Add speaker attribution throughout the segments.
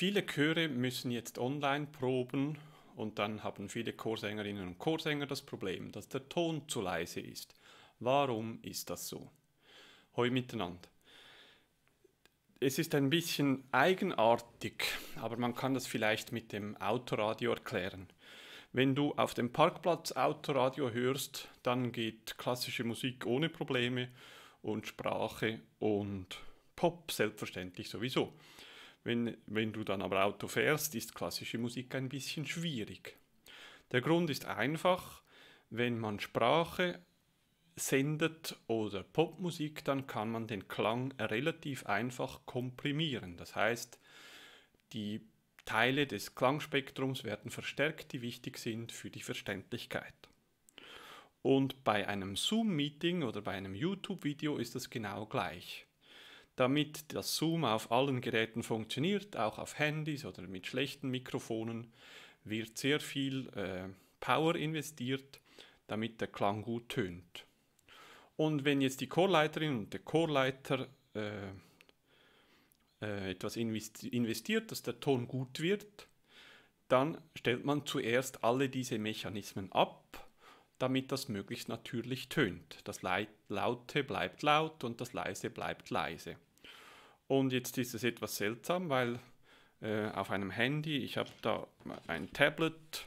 Speaker 1: Viele Chöre müssen jetzt online proben und dann haben viele Chorsängerinnen und Chorsänger das Problem, dass der Ton zu leise ist. Warum ist das so? Hoi miteinander. Es ist ein bisschen eigenartig, aber man kann das vielleicht mit dem Autoradio erklären. Wenn du auf dem Parkplatz Autoradio hörst, dann geht klassische Musik ohne Probleme und Sprache und Pop selbstverständlich sowieso. Wenn, wenn du dann aber Auto fährst, ist klassische Musik ein bisschen schwierig. Der Grund ist einfach, wenn man Sprache sendet oder Popmusik, dann kann man den Klang relativ einfach komprimieren. Das heißt, die Teile des Klangspektrums werden verstärkt, die wichtig sind für die Verständlichkeit. Und bei einem Zoom-Meeting oder bei einem YouTube-Video ist das genau gleich damit das Zoom auf allen Geräten funktioniert, auch auf Handys oder mit schlechten Mikrofonen, wird sehr viel äh, Power investiert, damit der Klang gut tönt. Und wenn jetzt die Chorleiterin und der Chorleiter äh, äh, etwas investiert, dass der Ton gut wird, dann stellt man zuerst alle diese Mechanismen ab, damit das möglichst natürlich tönt. Das Laute bleibt laut und das Leise bleibt leise. Und jetzt ist es etwas seltsam, weil äh, auf einem Handy, ich habe da ein Tablet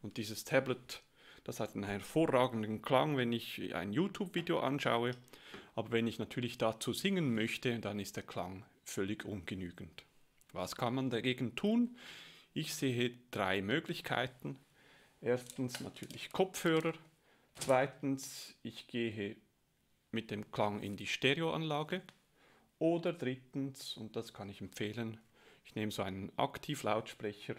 Speaker 1: und dieses Tablet, das hat einen hervorragenden Klang, wenn ich ein YouTube-Video anschaue. Aber wenn ich natürlich dazu singen möchte, dann ist der Klang völlig ungenügend. Was kann man dagegen tun? Ich sehe drei Möglichkeiten. Erstens natürlich Kopfhörer. Zweitens, ich gehe mit dem Klang in die Stereoanlage. Oder drittens, und das kann ich empfehlen, ich nehme so einen Aktivlautsprecher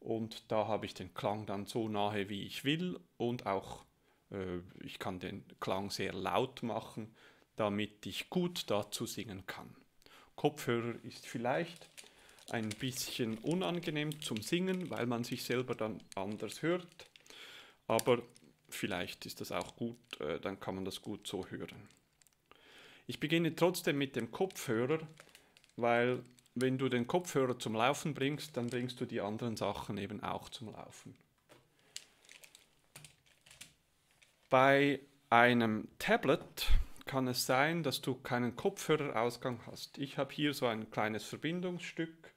Speaker 1: und da habe ich den Klang dann so nahe, wie ich will und auch äh, ich kann den Klang sehr laut machen, damit ich gut dazu singen kann. Kopfhörer ist vielleicht ein bisschen unangenehm zum Singen, weil man sich selber dann anders hört, aber vielleicht ist das auch gut, äh, dann kann man das gut so hören. Ich beginne trotzdem mit dem Kopfhörer, weil wenn du den Kopfhörer zum Laufen bringst, dann bringst du die anderen Sachen eben auch zum Laufen. Bei einem Tablet kann es sein, dass du keinen Kopfhörerausgang hast. Ich habe hier so ein kleines Verbindungsstück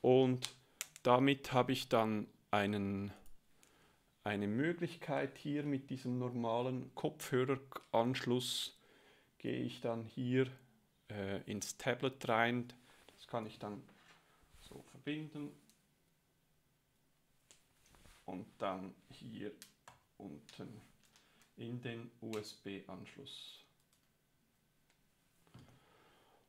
Speaker 1: und damit habe ich dann einen, eine Möglichkeit hier mit diesem normalen Kopfhöreranschluss gehe ich dann hier äh, ins Tablet rein. Das kann ich dann so verbinden und dann hier unten in den USB-Anschluss.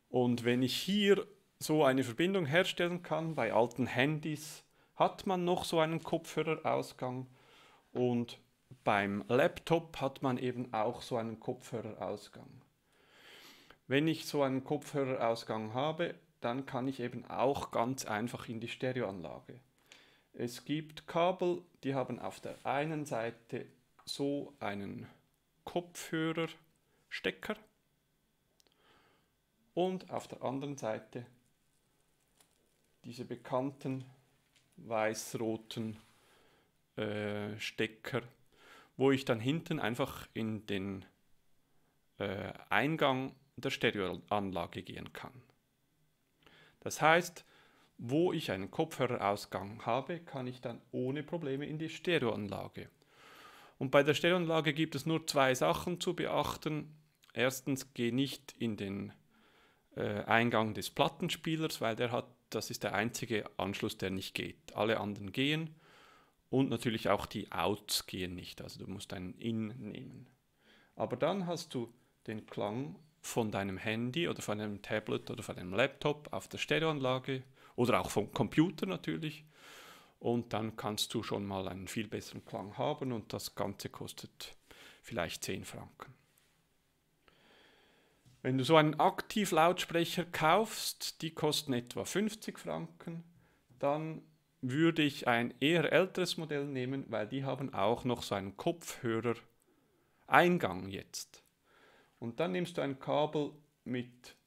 Speaker 1: Und wenn ich hier so eine Verbindung herstellen kann, bei alten Handys hat man noch so einen Kopfhörerausgang und beim Laptop hat man eben auch so einen Kopfhörerausgang. Wenn ich so einen Kopfhörerausgang habe, dann kann ich eben auch ganz einfach in die Stereoanlage. Es gibt Kabel, die haben auf der einen Seite so einen Kopfhörerstecker und auf der anderen Seite diese bekannten weiß-roten äh, Stecker, wo ich dann hinten einfach in den äh, Eingang der Stereoanlage gehen kann. Das heißt, wo ich einen Kopfhörerausgang habe, kann ich dann ohne Probleme in die Stereoanlage. Und bei der Stereoanlage gibt es nur zwei Sachen zu beachten. Erstens, geh nicht in den äh, Eingang des Plattenspielers, weil der hat, das ist der einzige Anschluss, der nicht geht. Alle anderen gehen und natürlich auch die Outs gehen nicht. Also du musst einen In nehmen. Aber dann hast du den Klang von deinem Handy oder von einem Tablet oder von einem Laptop auf der Stereoanlage oder auch vom Computer natürlich. Und dann kannst du schon mal einen viel besseren Klang haben und das Ganze kostet vielleicht 10 Franken. Wenn du so einen Aktivlautsprecher kaufst, die kosten etwa 50 Franken, dann würde ich ein eher älteres Modell nehmen, weil die haben auch noch so einen Kopfhörer-Eingang jetzt. Und dann nimmst du ein Kabel mit,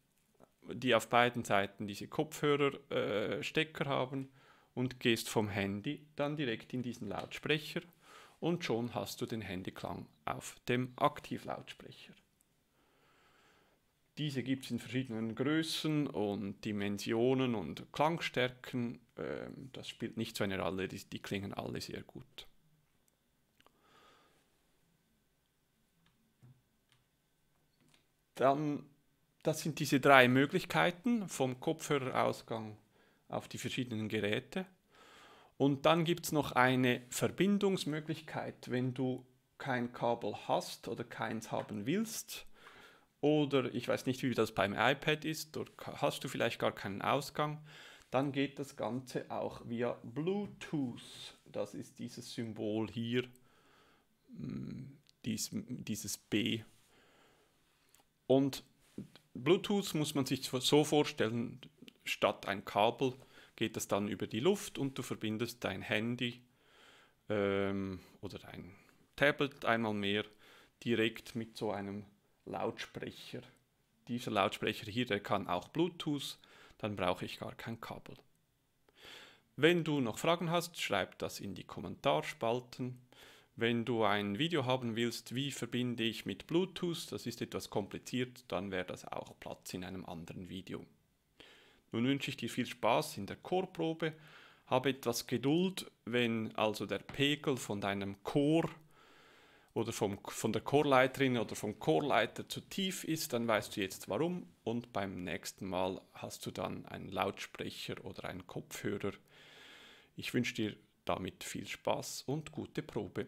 Speaker 1: die auf beiden Seiten diese Kopfhörerstecker äh, haben und gehst vom Handy dann direkt in diesen Lautsprecher und schon hast du den Handyklang auf dem Aktivlautsprecher. Diese gibt es in verschiedenen Größen und Dimensionen und Klangstärken. Ähm, das spielt nicht so eine Rolle, die, klingen alle sehr gut. Dann, das sind diese drei Möglichkeiten vom Kopfhörerausgang auf die verschiedenen Geräte. Und dann gibt es noch eine Verbindungsmöglichkeit, wenn du kein Kabel hast oder keins haben willst. Oder ich weiß nicht, wie das beim iPad ist, dort hast du vielleicht gar keinen Ausgang. Dann geht das Ganze auch via Bluetooth. Das ist dieses Symbol hier, hm, dieses, dieses B und Bluetooth muss man sich so vorstellen, statt ein Kabel geht das dann über die Luft und du verbindest dein Handy ähm, oder dein Tablet einmal mehr direkt mit so einem Lautsprecher. Dieser Lautsprecher hier, der kann auch Bluetooth, dann brauche ich gar kein Kabel. Wenn du noch Fragen hast, schreib das in die Kommentarspalten. Wenn du ein Video haben willst, wie verbinde ich mit Bluetooth, das ist etwas kompliziert, dann wäre das auch Platz in einem anderen Video. Nun wünsche ich dir viel Spaß in der Chorprobe. Habe etwas Geduld, wenn also der Pegel von deinem Chor oder vom, von der Chorleiterin oder vom Chorleiter zu tief ist, dann weißt du jetzt warum und beim nächsten Mal hast du dann einen Lautsprecher oder einen Kopfhörer. Ich wünsche dir damit viel Spaß und gute Probe.